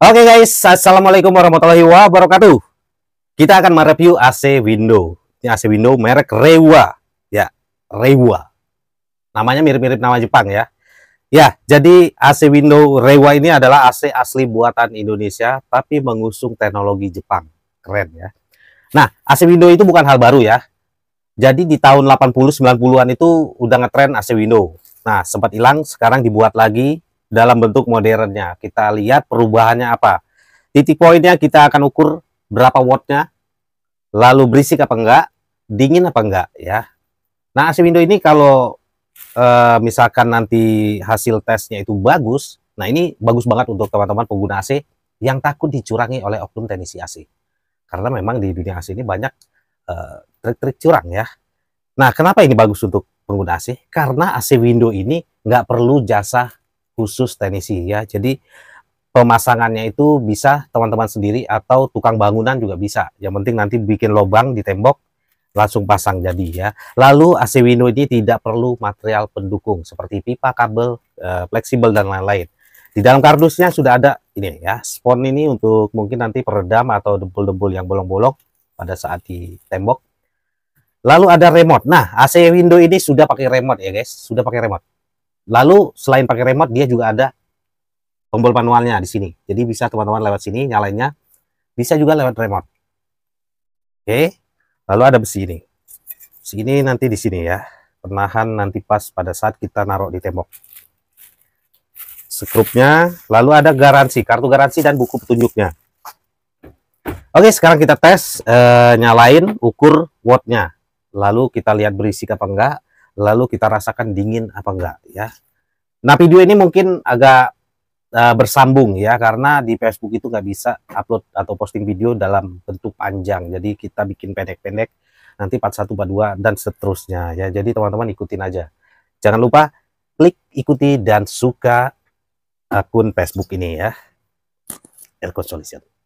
Oke okay guys, Assalamualaikum warahmatullahi wabarakatuh Kita akan mereview AC window Ini AC window merek Rewa Ya, Rewa Namanya mirip-mirip nama Jepang ya Ya, jadi AC window Rewa ini adalah AC asli buatan Indonesia Tapi mengusung teknologi Jepang Keren ya Nah, AC window itu bukan hal baru ya Jadi di tahun 80-90an itu udah ngetren AC window Nah, sempat hilang, sekarang dibuat lagi dalam bentuk modernnya. Kita lihat perubahannya apa. Titik poinnya kita akan ukur berapa wattnya, lalu berisik apa enggak, dingin apa enggak ya. Nah AC window ini kalau e, misalkan nanti hasil tesnya itu bagus, nah ini bagus banget untuk teman-teman pengguna AC yang takut dicurangi oleh oknum teknisi AC. Karena memang di dunia AC ini banyak eh, trik-trik e, curang ya. Nah kenapa ini bagus untuk pengguna AC? Karena AC window ini nggak perlu jasa khusus teknisi ya. Jadi pemasangannya itu bisa teman-teman sendiri atau tukang bangunan juga bisa. Yang penting nanti bikin lubang di tembok langsung pasang jadi ya. Lalu AC window ini tidak perlu material pendukung seperti pipa, kabel, e, fleksibel dan lain-lain. Di dalam kardusnya sudah ada ini ya, spon ini untuk mungkin nanti peredam atau debul-debul yang bolong-bolong pada saat di tembok. Lalu ada remote. Nah, AC window ini sudah pakai remote ya guys, sudah pakai remote. Lalu selain pakai remote dia juga ada tombol manualnya di sini. Jadi bisa teman-teman lewat sini nyalainnya. Bisa juga lewat remote. Oke. Lalu ada besi ini. Besi ini nanti di sini ya. Penahan nanti pas pada saat kita naruh di tembok. Skrupnya, lalu ada garansi, kartu garansi dan buku petunjuknya. Oke, sekarang kita tes Eh, nyalain ukur wattnya. Lalu kita lihat berisi apa enggak lalu kita rasakan dingin apa enggak ya. Nah video ini mungkin agak uh, bersambung ya karena di Facebook itu nggak bisa upload atau posting video dalam bentuk panjang. Jadi kita bikin pendek-pendek nanti part 1, part 2 dan seterusnya ya. Jadi teman-teman ikutin aja. Jangan lupa klik ikuti dan suka akun Facebook ini ya. Air Solution.